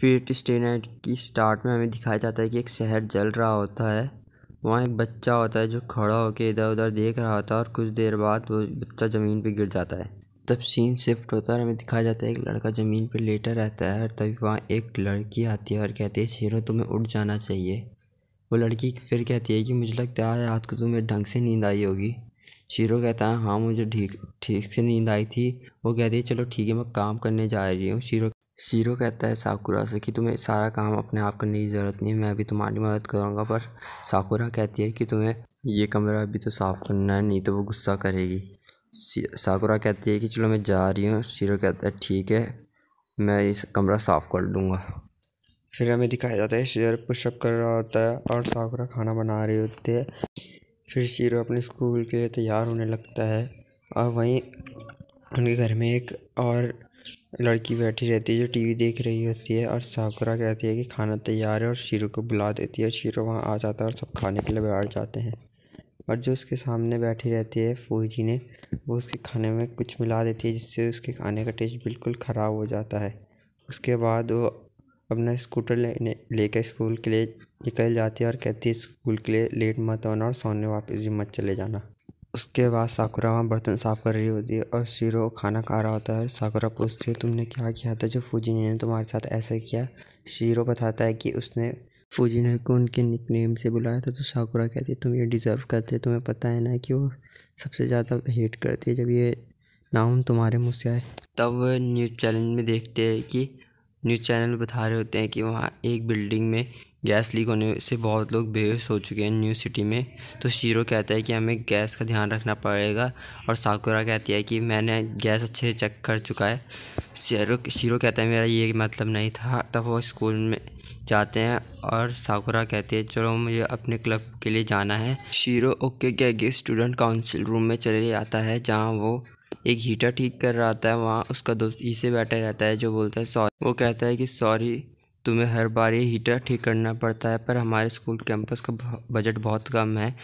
फिर stay night की start में हमें दिखाया जाता है कि एक शहर जल रहा होता है वहाँ एक बच्चा होता है जो खड़ा होकर इधर उधर देख रहा होता है और कुछ देर बाद वो बच्चा ज़मीन पर गिर जाता है तब सीन शिफ्ट होता है और हमें दिखाया जाता है एक लड़का ज़मीन पर लेटा रहता है और तभी वहाँ एक लड़की आती है और कहती है शेरों तुम्हें उठ जाना चाहिए वो लड़की फिर कहती है कि मुझे लगता है रात को तुम्हें ढंग से नींद आई होगी शीरो कहता है हाँ मुझे ठीक ठीक से नींद आई थी वो कहती है चलो ठीक है मैं काम करने जा रही हूँ शीरो शीरो कहता है साकुरा से कि तुम्हें सारा काम अपने आप करने की ज़रूरत नहीं है मैं अभी तुम्हारी मदद करूँगा पर साकुरा कहती है कि तुम्हें ये कमरा अभी तो साफ़ करना है नहीं तो वो गुस्सा करेगी साकुरा कहती है कि चलो मैं जा रही हूँ शीरो कहता है ठीक है मैं इस कमरा साफ़ कर लूँगा फिर हमें दिखाया जाता है शेर पुशअप कर रहा होता है और साकुरा खाना बना रही होती है फिर शीरो अपने स्कूल के लिए तैयार होने लगता है और वहीं उनके घर में एक और लड़की बैठी रहती है जो टीवी देख रही होती है और साकुरा कहती है कि खाना तैयार है और शीरो को बुला देती है और शीरो वहाँ आ जाता है और सब खाने के लिए बैठ जाते हैं और जो उसके सामने बैठी रहती है फूजी ने वो उसके खाने में कुछ मिला देती है जिससे उसके खाने का टेस्ट बिल्कुल ख़राब हो जाता है उसके बाद वो अपना स्कूटर लेने लेकर स्कूल के लिए निकल जाती है और कहती है स्कूल के लिए लेट मत होना और सोने वापस भी मत चले जाना उसके बाद साकुरा वहाँ बर्तन साफ़ कर रही होती है और शीरो खाना खा रहा होता है साकुरा पूछती है तुमने क्या किया था जो फूजी ने तुम्हारे साथ ऐसा किया शीरो बताता है कि उसने फूजी ने को उनके नेम से बुलाया था तो साकुरा कहती है तुम ये डिज़र्व करते तुम्हें पता है ना कि वो सबसे ज़्यादा हेट करती है जब ये नाम तुम्हारे मुँह से आए तब न्यूज़ चैनल में देखते हैं कि न्यूज़ चैनल बता रहे होते हैं कि वहाँ एक बिल्डिंग में गैस लीक होने से बहुत लोग बेहोश हो चुके हैं न्यू सिटी में तो शीरो कहता है कि हमें गैस का ध्यान रखना पड़ेगा और साकुरा कहती है कि मैंने गैस अच्छे से चेक कर चुका है शीरो शीरो कहता है मेरा ये मतलब नहीं था तब वो स्कूल में जाते हैं और साकुरा कहती है चलो मुझे अपने क्लब के लिए जाना है शीरो ओके के आगे स्टूडेंट काउंसिल रूम में चले जाता है जहाँ वो एक हीटर ठीक कर रहा था वहाँ उसका दोस्त इसे बैठा रहता है जो बोलता है सॉरी वो कहता है कि सॉरी तुम्हें हर बार ये हीटर ठीक करना पड़ता है पर हमारे स्कूल कैंपस का बजट बहुत कम है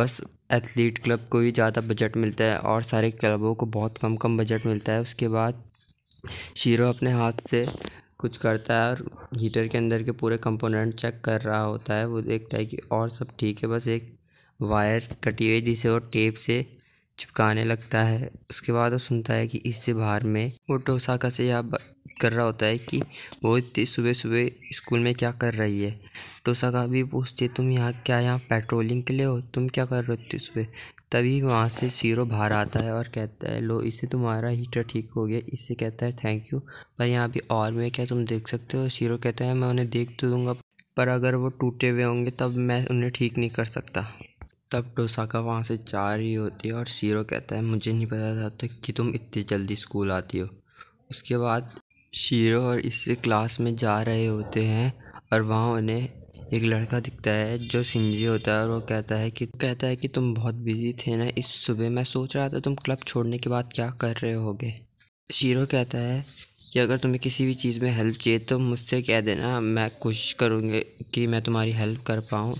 बस एथलीट क्लब को ही ज़्यादा बजट मिलता है और सारे क्लबों को बहुत कम कम बजट मिलता है उसके बाद शीरो अपने हाथ से कुछ करता है और हीटर के अंदर के पूरे कंपोनेंट चेक कर रहा होता है वो देखता है कि और सब ठीक है बस एक वायर कटी हुई जिसे वो टेप से चिपकाने लगता है उसके बाद वो सुनता है कि इससे बाहर में वो टोसाका से या कर रहा होता है कि वो इतनी सुबह सुबह स्कूल में क्या कर रही है तो सगा भी पूछती तुम यहाँ क्या यहाँ पेट्रोलिंग के लिए हो तुम क्या कर रहे हो इतनी सुबह तभी वहाँ से सीरो बाहर आता है और कहता है लो इससे तुम्हारा हीटर ठीक हो गया इससे कहता है थैंक यू पर यहाँ भी और में क्या तुम देख सकते हो सीरो कहता है मैं उन्हें देख तो दूँगा पर अगर वो टूटे हुए होंगे तब मैं उन्हें ठीक नहीं कर सकता तब डोसाका वहाँ से जा रही होती है और शीरो कहता है मुझे नहीं पता था तो कि तुम इतनी जल्दी स्कूल आती हो उसके बाद शीरो और इससे क्लास में जा रहे होते हैं और वहाँ उन्हें एक लड़का दिखता है जो सिंजी होता है और वो कहता है कि कहता है कि तुम बहुत बिजी थे ना इस सुबह मैं सोच रहा था तुम क्लब छोड़ने के बाद क्या कर रहे होगे शीरो कहता है कि अगर तुम्हें किसी भी चीज़ में हेल्प चाहिए तो मुझसे कह देना मैं कोशिश करूँगी कि मैं तुम्हारी हेल्प कर पाऊँ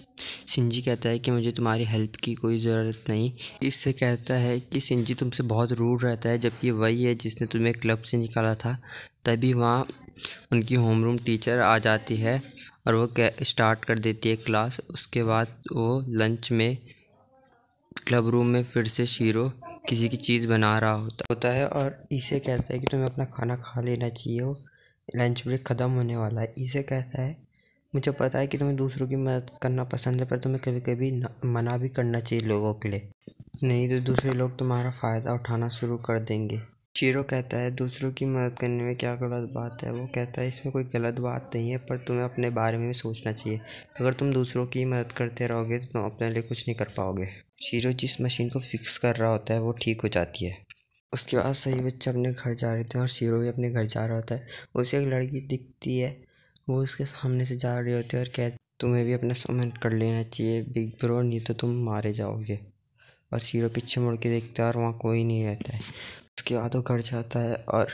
सिंजी कहता है कि मुझे तुम्हारी हेल्प की कोई ज़रूरत नहीं इससे कहता है कि सिंजी तुमसे बहुत रूढ़ रहता है जबकि वही है जिसने तुम्हें क्लब से निकाला था तभी वहाँ उनकी होम रूम टीचर आ जाती है और वो स्टार्ट कर देती है क्लास उसके बाद वो लंच में क्लब रूम में फिर से शीरो किसी की चीज़ बना रहा होता होता है और इसे कहता है कि तुम्हें अपना खाना खा लेना चाहिए हो लंच ब्रेक ख़त्म होने वाला है इसे कहता है मुझे पता है कि तुम्हें दूसरों की मदद करना पसंद है पर तुम्हें कभी कभी मना भी करना चाहिए लोगों के लिए नहीं तो दूसरे लोग तुम्हारा फ़ायदा उठाना शुरू कर देंगे शीरो कहता है दूसरों की मदद करने में क्या गलत बात है वो कहता है इसमें कोई गलत बात नहीं है पर तुम्हें अपने बारे में भी सोचना चाहिए अगर तुम दूसरों की मदद करते रहोगे तो तुम अपने लिए कुछ नहीं कर पाओगे शीरो जिस मशीन को फिक्स कर रहा होता है वो ठीक हो जाती है उसके बाद सही बच्चे अपने घर जा रहे थे और शीरो भी अपने घर जा रहा होता है उसे एक लड़की दिखती है वो उसके सामने से जा रही होती है और कह तुम्हें भी अपना सामान कर लेना चाहिए बिग ब्रो नहीं तो तुम मारे जाओगे और शीरो पीछे मुड़ के देखता है और वहाँ कोई नहीं रहता है उसके बाद वो घर जाता है और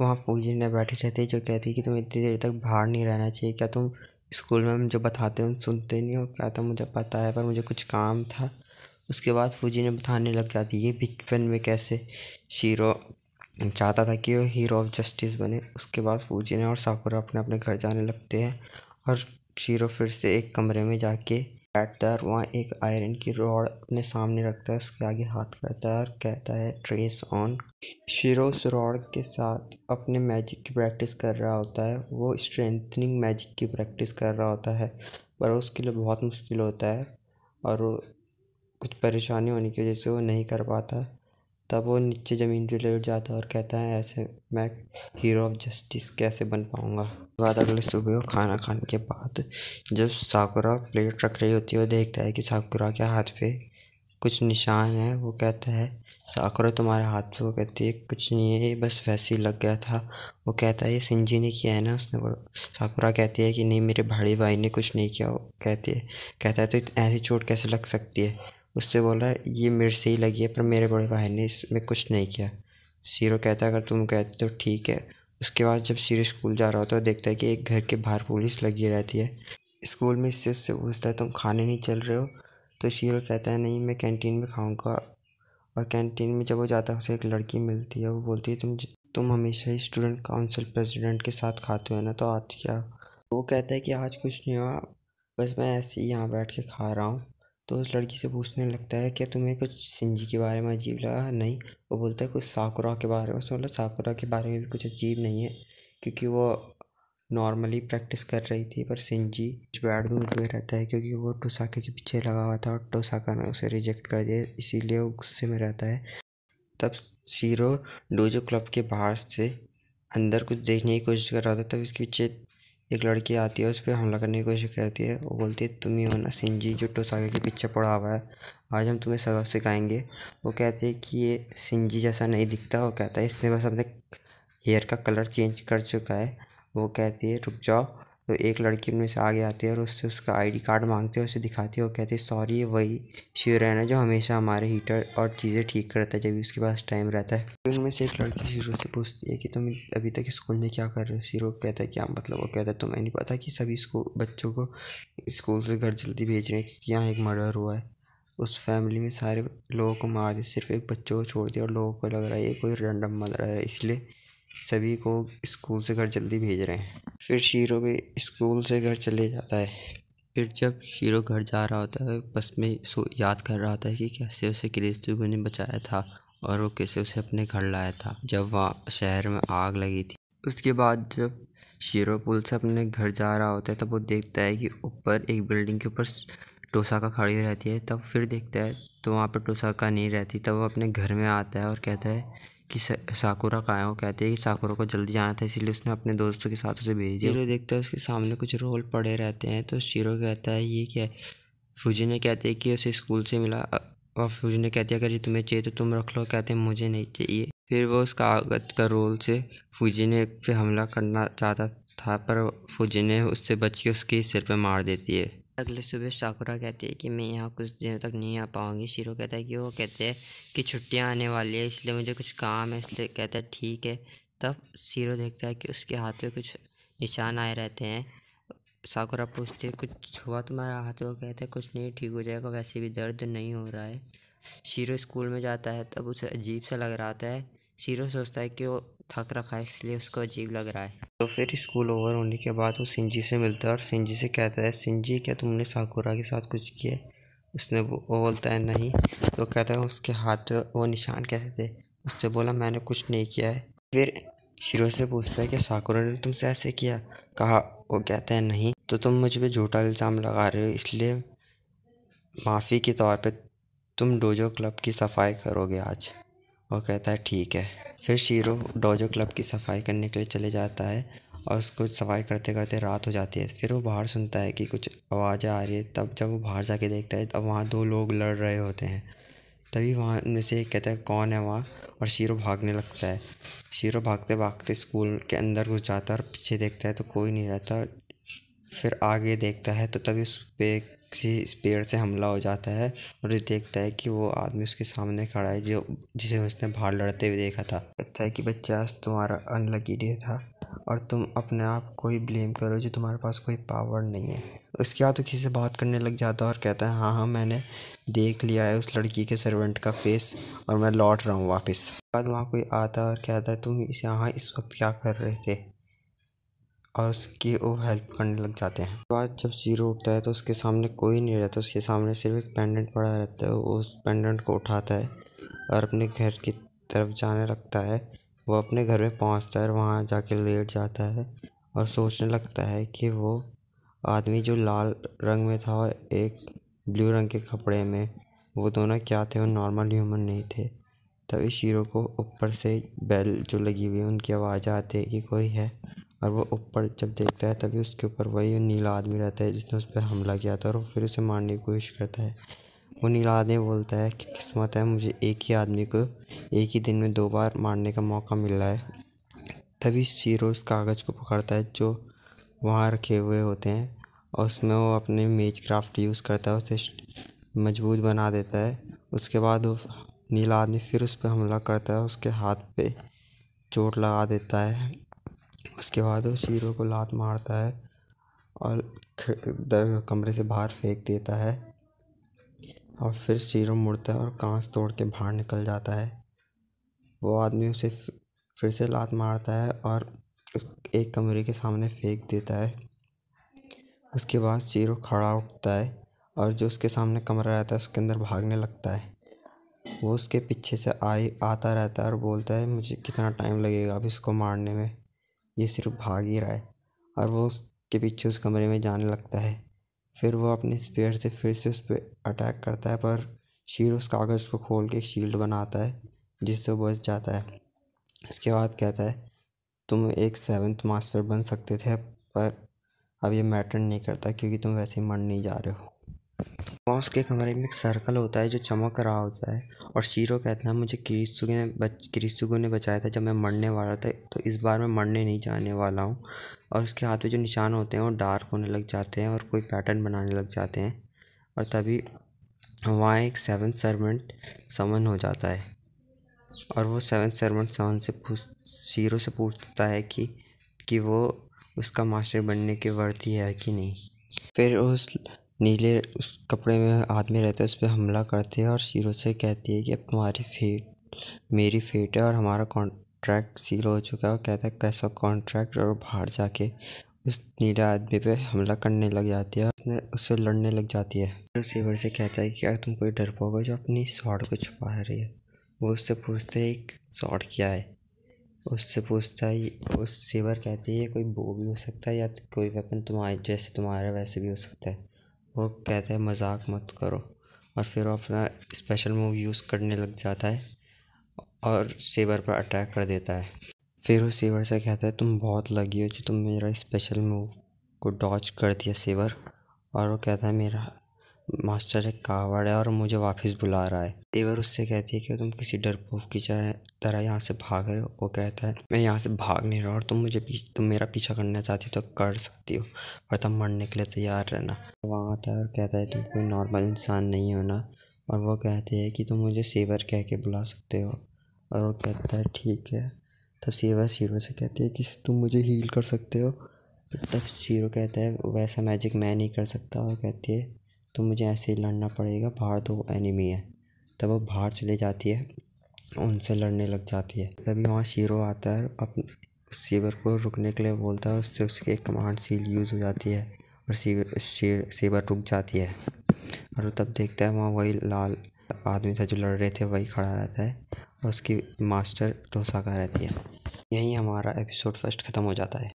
वहाँ फूजी ने बैठी रहती है जो कहती है कि तुम इतनी देर तक बाहर नहीं रहना चाहिए क्या तुम स्कूल में हम जो बताते हैं सुनते नहीं हो क्या था मुझे पता है पर मुझे कुछ काम था उसके बाद फूजी ने बताने लग जाती है बचपन में कैसे शीरो चाहता था कि वो हीरो ऑफ जस्टिस बने उसके बाद फूजी ने और साकुरा अपने अपने घर जाने लगते हैं और शीरो फिर से एक कमरे में जाके बैठता है और वहाँ एक आयरन की रॉड अपने सामने रखता है उसके आगे हाथ करता है और कहता है ट्रेस ऑन शीरो उस रॉड के साथ अपने मैजिक की प्रैक्टिस कर रहा होता है वो स्ट्रेंथनिंग मैजिक की प्रैक्टिस कर रहा होता है पर उसके लिए बहुत मुश्किल होता है और कुछ परेशानी होने की वजह से वो नहीं कर पाता तब वो नीचे ज़मीन से लेट जाता है और कहता है ऐसे मैं हीरो ऑफ जस्टिस कैसे बन पाऊँगा बाद अगले सुबह वो खाना खाने के बाद जब साकुरा प्लेट रख रही होती है वो देखता है कि साकुरा के हाथ पे कुछ निशान है वो कहता है साकुरा तुम्हारे हाथ पे वो कहती है कुछ नहीं है ये बस वैसे ही लग गया था वो कहता है ये सिंजी ने किया है ना उसने साकुरा कहती है कि नहीं मेरे भाड़ी भाई ने कुछ नहीं किया वो कहती है कहता है तो ऐसी चोट कैसे लग सकती है उससे बोला ये मेरे से ही लगी है पर मेरे बड़े भाई ने इसमें कुछ नहीं किया सीरो कहता है अगर तुम कहते तो ठीक है उसके बाद जब सीरो स्कूल जा रहा होता है देखता है कि एक घर के बाहर पुलिस लगी रहती है स्कूल में इससे उससे पूछता है तुम खाने नहीं चल रहे हो तो सीरो कहता है नहीं मैं कैंटीन में खाऊंगा और कैंटीन में जब वो जाता है उसे एक लड़की मिलती है वो बोलती है तुम तुम हमेशा ही स्टूडेंट काउंसिल प्रेसिडेंट के साथ खाते हो ना तो आज क्या वो कहता है कि आज कुछ नहीं हुआ बस मैं ऐसे ही यहाँ बैठ के खा रहा हूँ तो उस लड़की से पूछने लगता है क्या तुम्हें कुछ सिंजी के बारे में अजीब लगा नहीं वो बोलता है कुछ साकुरा के बारे में उसने बोला साकुरा के बारे में भी कुछ अजीब नहीं है क्योंकि वो नॉर्मली प्रैक्टिस कर रही थी पर सिंजी बैड में रहता है क्योंकि वो टोसाके के पीछे लगा हुआ था और टोसाका ने उसे रिजेक्ट कर दिया इसीलिए वो गुस्से में रहता है तब शीरो डोजो क्लब के बाहर से अंदर कुछ देखने की कोशिश कर रहा था तब इसके पीछे एक लड़की आती है उस पर हमला करने की कोशिश करती है वो बोलती है तुम ही हो ना सिंजी जो टोसागे के पीछे पड़ा हुआ है आज हम तुम्हें सबक सिखाएंगे वो कहती है कि ये सिंजी जैसा नहीं दिखता वो कहता है इसने बस अपने हेयर का कलर चेंज कर चुका है वो कहती है रुक जाओ तो एक लड़की उनमें से आगे आती है और उससे उसका आई डी कार्ड मांगते हैं उसे दिखाती है और कहती है सॉरी ये वही शिवरैन है जो हमेशा हमारे हीटर और चीज़ें ठीक करता है जब भी उसके पास टाइम रहता है तो उनमें से एक लड़की हीरो से पूछती है कि तुम अभी तक स्कूल में क्या कर रहे हो हीरो कहता है क्या हाँ, मतलब वो कहता है तुम्हें नहीं पता कि सभी स्कूल बच्चों को स्कूल से घर जल्दी भेज रहे हैं क्योंकि यहाँ एक मर्डर हुआ है उस फैमिली में सारे लोगों को मार दिया सिर्फ एक बच्चों को छोड़ दिया और लोगों को लग रहा है ये कोई रैंडम मर्डर है इसलिए सभी को स्कूल से घर जल्दी भेज रहे हैं फिर शीरो भी स्कूल से घर चले जाता है फिर जब शीरो घर जा रहा होता है बस में सो याद कर रहा होता है कि कैसे उसे क्रिस्तु ने बचाया था और वो कैसे उसे अपने घर लाया था जब वहाँ शहर में आग लगी थी उसके बाद जब शीरो पुल से अपने घर जा रहा होता है तब वो देखता है कि ऊपर एक बिल्डिंग के ऊपर टोसा का खड़ी रहती है तब फिर देखता है तो वहाँ पर टोसा का नहीं रहती तब वो अपने घर में आता है और कहता है कि साकुरा का है वो कहती है कि साकुरा को जल्दी जाना था इसीलिए उसने अपने दोस्तों के साथ उसे भेज दिया देखता है उसके सामने कुछ रोल पड़े रहते हैं तो शीरो कहता है ये क्या फूजी ने कहते हैं कि उसे स्कूल से मिला और फूजी ने कहती है अगर ये तुम्हें चाहिए तो तुम रख लो कहते हैं मुझे नहीं चाहिए फिर वो उस कागज का रोल से फूजी ने पे हमला करना चाहता था पर फूजी ने उससे बच के उसके सिर पर मार देती है अगले सुबह साकुरा कहती है कि मैं यहाँ कुछ देर तक नहीं आ पाऊँगी शीरो कहता है कि वो कहते हैं कि छुट्टियाँ आने वाली है इसलिए मुझे कुछ काम है इसलिए कहता है ठीक है तब शीरो देखता है कि उसके हाथ पे कुछ निशान आए रहते हैं साकुरा पूछती है कुछ हुआ तुम्हारा हाथ वो कहता है कुछ नहीं ठीक हो जाएगा वैसे भी दर्द नहीं हो रहा है शीरो स्कूल में जाता है तब उसे अजीब सा लग रहा था शीरो सोचता है कि वो थक रखा है इसलिए उसको अजीब लग रहा है तो फिर स्कूल ओवर होने के बाद वो सिंजी से मिलता है और सिंजी से कहता है सिंजी क्या तुमने साकुरा के साथ कुछ किया उसने वो बोलता है नहीं तो कहता है उसके हाथ वो निशान कैसे थे उससे बोला मैंने कुछ नहीं किया है फिर शिरो से पूछता है कि साकुरा ने तुमसे ऐसे किया कहा वो कहता है नहीं तो तुम मुझ पर झूठा इल्ज़ाम लगा रहे हो इसलिए माफ़ी के तौर पर तुम डोजो क्लब की सफाई करोगे आज वो कहता है ठीक है फिर शीरो डोजो क्लब की सफाई करने के लिए चले जाता है और उसको सफाई करते करते रात हो जाती है फिर वो बाहर सुनता है कि कुछ आवाज़ें आ रही है तब जब वो बाहर जाके देखता है तब वहाँ दो लोग लड़ रहे होते हैं तभी वहाँ उनमें से एक कहता है कौन है वहाँ और शीरो भागने लगता है शीरो भागते भागते स्कूल के अंदर घुस जाता है और पीछे देखता है तो कोई नहीं रहता फिर आगे देखता है तो तभी उस पर किसी पेड़ से हमला हो जाता है और ये देखता है कि वो आदमी उसके सामने खड़ा है जो जिसे उसने बाहर लड़ते हुए देखा था कहता है कि बच्चा आज तुम्हारा अनलकी डे था और तुम अपने आप को ही ब्लेम करो जो तुम्हारे पास कोई पावर नहीं है उसके बाद तो किसी से बात करने लग जाता है और कहता है हाँ हाँ मैंने देख लिया है उस लड़की के सर्वेंट का फेस और मैं लौट रहा हूँ वापस बाद वहाँ कोई आता है और कहता है तुम इसे हाँ इस वक्त क्या कर रहे थे और उसकी वो हेल्प करने लग जाते हैं उसके बाद जब ज़ीरो उठता है तो उसके सामने कोई नहीं रहता उसके सामने सिर्फ एक पेंडेंट पड़ा रहता है वो उस पेंडेंट को उठाता है और अपने घर की तरफ जाने लगता है वो अपने घर में पहुंचता है और वहाँ कर लेट जाता है और सोचने लगता है कि वो आदमी जो लाल रंग में था और एक ब्लू रंग के कपड़े में वो दोनों क्या थे वो नॉर्मल ह्यूमन नहीं थे तभी शीरो को ऊपर से बेल जो लगी हुई है उनकी आवाज़ आती है कि कोई है और वो ऊपर जब देखता है तभी उसके ऊपर वही नीला आदमी रहता है जिसने उस पर हमला किया था और वो फिर उसे मारने की कोशिश करता है वो नीला आदमी बोलता है कि किस्मत है मुझे एक ही आदमी को एक ही दिन में दो बार मारने का मौका मिल रहा है तभी शीरो उस कागज़ को पकड़ता है जो वहाँ रखे हुए होते हैं और उसमें वो अपने मेज क्राफ्ट यूज़ करता है उसे मजबूत बना देता है उसके बाद वो नीला आदमी फिर उस पर हमला करता है उसके हाथ पे चोट लगा देता है उसके बाद वो शीरो को लात मारता है और कमरे से बाहर फेंक देता है और फिर शीरो मुड़ता है और कांच तोड़ के बाहर निकल जाता है वो आदमी उसे फिर से लात मारता है और एक कमरे के सामने फेंक देता है उसके बाद शीरो खड़ा उठता है और जो उसके सामने कमरा रहता है उसके अंदर भागने लगता है वो उसके पीछे से आई आता रहता है और बोलता है मुझे कितना टाइम लगेगा अब इसको मारने में ये सिर्फ भाग ही रहा है और वो उसके पीछे उस कमरे में जाने लगता है फिर वो अपने स्पेयर से फिर से उस पर अटैक करता है पर शीर उस कागज़ को खोल के शील्ड बनाता है जिससे वो बच जाता है इसके बाद कहता है तुम एक सेवन्थ मास्टर बन सकते थे पर अब ये मैटर नहीं करता क्योंकि तुम वैसे ही मर नहीं जा रहे हो मॉस के हमारे में एक सर्कल होता है जो चमक रहा होता है और शीरो कहता है मुझे किरिसुगे ने बच किरिसुगो ने बचाया था जब मैं मरने वाला था तो इस बार मैं मरने नहीं जाने वाला हूँ और उसके हाथ में जो निशान होते हैं वो डार्क होने लग जाते हैं और कोई पैटर्न बनाने लग जाते हैं और तभी वहाँ एक सेवन सर्वेंट समन हो जाता है और वो सेवन सर्वेंट समन से पूछ शीरो से पूछता है कि कि वो उसका मास्टर बनने के वर्ती है कि नहीं फिर उस नीले उस कपड़े में आदमी रहता है उस पर हमला करते हैं और शीरो से कहती है कि अब तुम्हारी फेट मेरी फेट है और हमारा कॉन्ट्रैक्ट सील हो चुका है और कहता है कैसा कॉन्ट्रैक्ट और बाहर जाके उस नीले आदमी पे हमला करने लग जाती है उसने उससे लड़ने लग जाती है फिर सेवर से कहता है कि अगर तुम कोई डरपोगे जो अपनी शॉट को छुपा रही है वो उससे पूछते है एक शॉट क्या है उससे पूछता है उस सेवर कहती है कोई बो भी हो सकता है या कोई वेपन तुम्हारे जैसे तुम्हारा वैसे भी हो सकता है वो कहते हैं मज़ाक मत करो और फिर वो अपना स्पेशल मूव यूज़ करने लग जाता है और सेवर पर अटैक कर देता है फिर वो सेवर से कहता है तुम बहुत लगी हो जी तुम मेरा स्पेशल मूव को डॉच कर दिया सेवर और वो कहता है मेरा मास्टर एक कावड़ है और मुझे वापस बुला रहा है तेवर उससे कहती है कि तुम किसी डरपोक की तरह यहाँ से भाग रहे हो वो कहता है मैं यहाँ से भाग नहीं रहा और तुम मुझे तुम मेरा पीछा करना चाहती हो तो कर सकती हो पर तुम मरने के लिए तैयार रहना वहाँ आता है और कहता है तुम कोई नॉर्मल इंसान नहीं हो ना और वो कहते हैं कि तुम मुझे सेवर कह के बुला सकते हो और वो कहता है ठीक है तब सेवर शीरो से कहती है कि तुम मुझे हील कर सकते हो तब शीरो कहता है वैसा मैजिक मैं नहीं कर सकता वो कहती है तो मुझे ऐसे ही लड़ना पड़ेगा बाहर तो वो एनिमी है तब वो बाहर चले जाती है उनसे लड़ने लग जाती है तभी वहाँ शीरो आता है अपने सीवर को रुकने के लिए बोलता है उससे उसकी एक कमांड सील यूज़ हो जाती है और सीवर शेर सीवर रुक जाती है और तब देखता है वहाँ वही लाल आदमी था जो लड़ रहे थे वही खड़ा रहता है और उसकी मास्टर डोसा का रहती है यहीं हमारा एपिसोड फर्स्ट ख़त्म हो जाता है